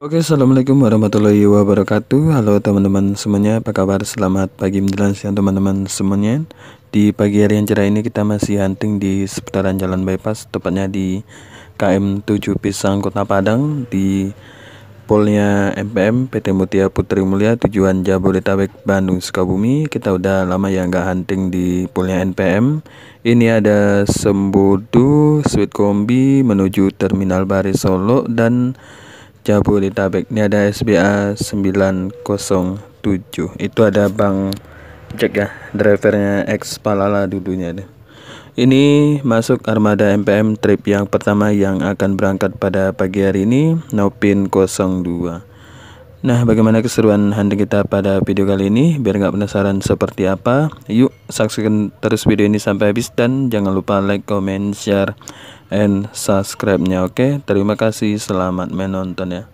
Oke assalamualaikum warahmatullahi wabarakatuh Halo teman-teman semuanya apa kabar selamat pagi menjelang siang teman-teman semuanya Di pagi hari yang cerah ini kita masih hunting di seputaran jalan bypass Tepatnya di KM 7 Pisang Kota Padang Di polnya MPM PT Mutia Putri Mulia tujuan Jabodetabek Bandung Sukabumi Kita udah lama ya nggak hunting di polnya NPM Ini ada Sembudu Sweet Kombi menuju Terminal Baris Solo dan Jabodetabek ini ada SBA 907 itu ada bank cek ya drivernya ex Palala dulunya deh ini masuk armada MPM trip yang pertama yang akan berangkat pada pagi hari ini Nopin 02 Nah bagaimana keseruan hunting kita pada video kali ini Biar nggak penasaran seperti apa Yuk saksikan terus video ini sampai habis Dan jangan lupa like, comment, share and subscribe-nya. Oke, terima kasih. Selamat menonton ya.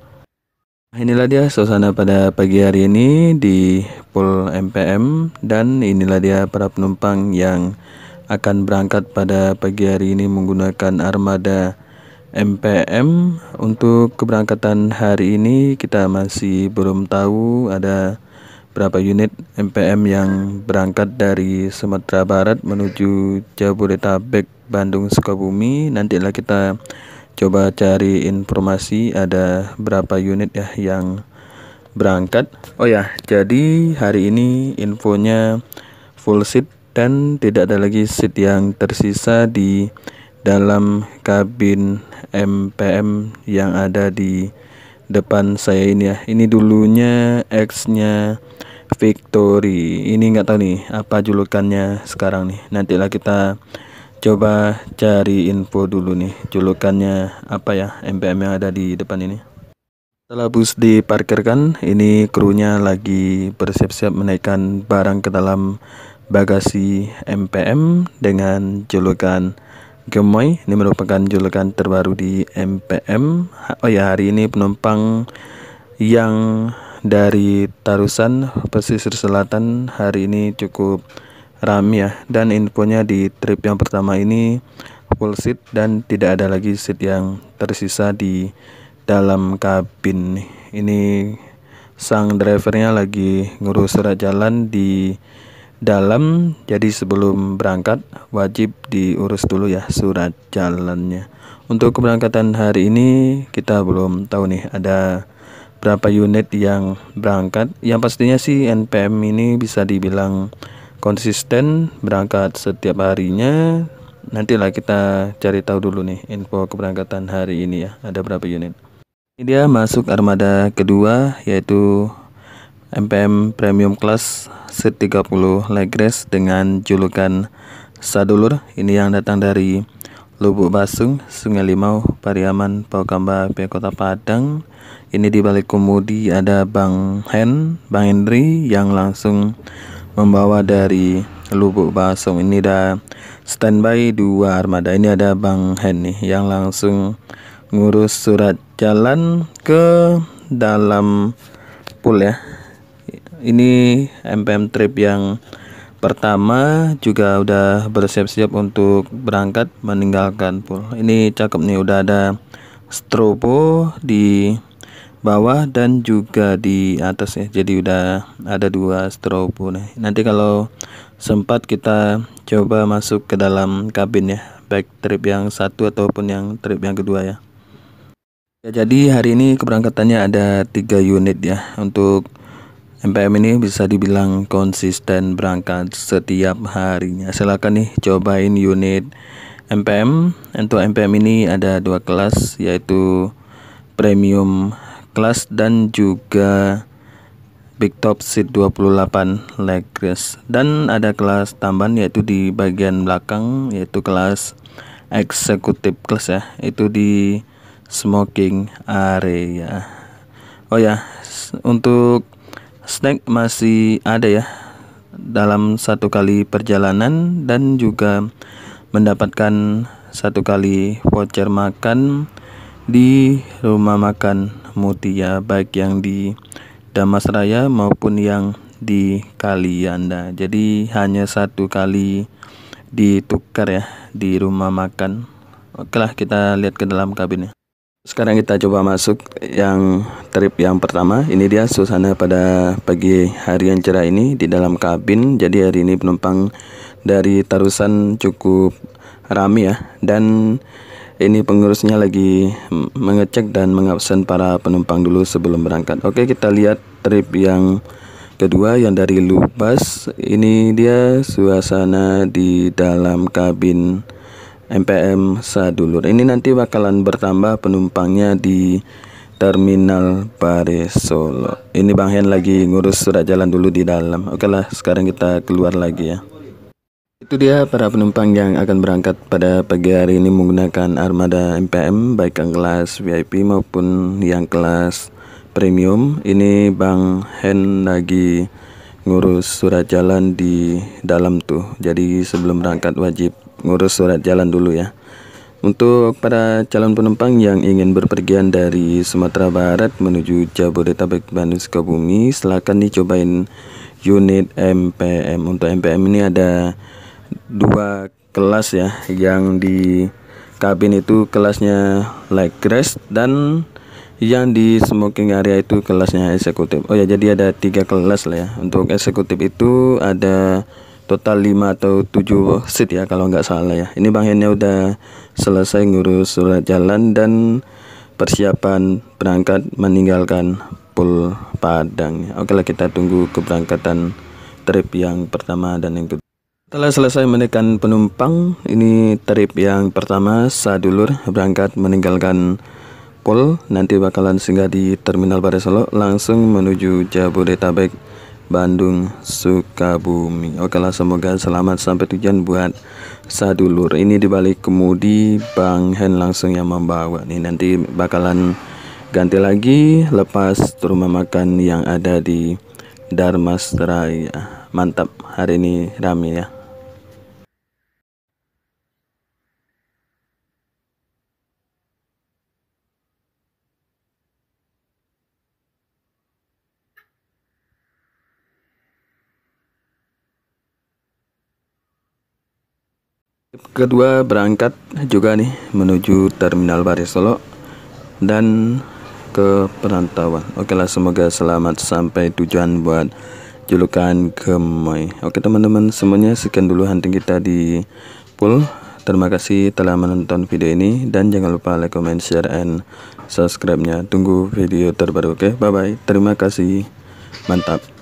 Inilah dia suasana pada pagi hari ini di pool MPM dan inilah dia para penumpang yang akan berangkat pada pagi hari ini menggunakan armada MPM untuk keberangkatan hari ini kita masih belum tahu ada berapa unit MPM yang berangkat dari Sumatera Barat menuju Jabodetabek, Bandung, Sukabumi. Nantilah kita coba cari informasi ada berapa unit ya yang berangkat. Oh ya, jadi hari ini infonya full seat dan tidak ada lagi seat yang tersisa di dalam kabin MPM yang ada di depan saya ini ya. Ini dulunya X-nya Victory ini nggak tahu nih apa julukannya sekarang nih nantilah kita coba cari info dulu nih julukannya apa ya MPM yang ada di depan ini setelah bus diparkirkan ini krunya lagi bersiap-siap menaikkan barang ke dalam bagasi MPM dengan julukan Gemoy ini merupakan julukan terbaru di MPM oh ya hari ini penumpang yang dari Tarusan, pesisir selatan hari ini cukup ramai ya. Dan infonya di trip yang pertama ini full seat dan tidak ada lagi seat yang tersisa di dalam kabin. Ini sang drivernya lagi ngurus surat jalan di dalam. Jadi sebelum berangkat wajib diurus dulu ya surat jalannya. Untuk keberangkatan hari ini kita belum tahu nih ada berapa unit yang berangkat. Yang pastinya sih NPM ini bisa dibilang konsisten berangkat setiap harinya. Nantilah kita cari tahu dulu nih info keberangkatan hari ini ya, ada berapa unit. Ini dia masuk armada kedua yaitu MPM Premium Class C30 Legres dengan julukan Sadulur. Ini yang datang dari Lubuk Basung, Sungai Limau, Pariaman, Paukamba, Kota Padang. Ini di balik komudi ada Bang Hen, Bang Hendri yang langsung membawa dari Lubuk Basung. Ini ada standby dua armada. Ini ada Bang Hen nih yang langsung ngurus surat jalan ke dalam pool ya. Ini MPM trip yang pertama juga udah bersiap-siap untuk berangkat meninggalkan pool ini cakep nih udah ada strobo di bawah dan juga di atas ya jadi udah ada dua strobo nih nanti kalau sempat kita coba masuk ke dalam kabin ya baik trip yang satu ataupun yang trip yang kedua ya Ya, jadi hari ini keberangkatannya ada tiga unit ya untuk MPM ini bisa dibilang konsisten berangkat setiap harinya. Silakan nih cobain unit MPM. Untuk MPM ini ada dua kelas yaitu premium kelas dan juga big top seat 28 leg race. Dan ada kelas tambahan yaitu di bagian belakang yaitu kelas eksekutif kelas ya. Itu di smoking area. Oh ya, untuk snack masih ada ya dalam satu kali perjalanan dan juga mendapatkan satu kali voucher makan di rumah makan Mutia baik yang di Damas Raya maupun yang di Kalianda. Jadi hanya satu kali ditukar ya di rumah makan. Oke lah kita lihat ke dalam kabinnya. Sekarang kita coba masuk yang trip yang pertama. Ini dia suasana pada pagi hari yang cerah ini di dalam kabin. Jadi hari ini penumpang dari Tarusan cukup ramai ya. Dan ini pengurusnya lagi mengecek dan mengabsen para penumpang dulu sebelum berangkat. Oke, kita lihat trip yang kedua yang dari Lubas. Ini dia suasana di dalam kabin MPM Sadulur. Ini nanti bakalan bertambah penumpangnya di Terminal Pare Solo. Ini Bang Hen lagi ngurus surat jalan dulu di dalam. Oke lah, sekarang kita keluar lagi ya. Itu dia para penumpang yang akan berangkat pada pagi hari ini menggunakan armada MPM baik yang kelas VIP maupun yang kelas premium. Ini Bang Hen lagi ngurus surat jalan di dalam tuh. Jadi sebelum berangkat wajib ngurus surat jalan dulu ya untuk para calon penumpang yang ingin berpergian dari Sumatera Barat menuju Jabodetabek Bandung Sukabumi silahkan dicobain unit MPM untuk MPM ini ada dua kelas ya yang di kabin itu kelasnya light grass dan yang di smoking area itu kelasnya eksekutif oh ya jadi ada tiga kelas lah ya untuk eksekutif itu ada total 5 atau 7 seat ya kalau nggak salah ya ini Bang Hennya udah selesai ngurus surat jalan dan persiapan berangkat meninggalkan Pul Padang ya. oke lah kita tunggu keberangkatan trip yang pertama dan yang kedua setelah selesai menekan penumpang, ini trip yang pertama saat dulur berangkat meninggalkan Pol, nanti bakalan singgah di Terminal Barisolo langsung menuju Jabodetabek Bandung Sukabumi Oke lah semoga selamat sampai tujuan buat sadulur ini dibalik kemudi Bang Hen langsung yang membawa nih nanti bakalan ganti lagi lepas rumah makan yang ada di Darmas Raya mantap hari ini rame ya Kedua berangkat juga nih menuju Terminal Baris Solo dan ke perantauan. Oke lah semoga selamat sampai tujuan buat julukan gemoy. Oke teman-teman semuanya sekian dulu hunting kita di pool. Terima kasih telah menonton video ini dan jangan lupa like, comment, share, and subscribe-nya. Tunggu video terbaru. Oke, bye-bye. Terima kasih. Mantap.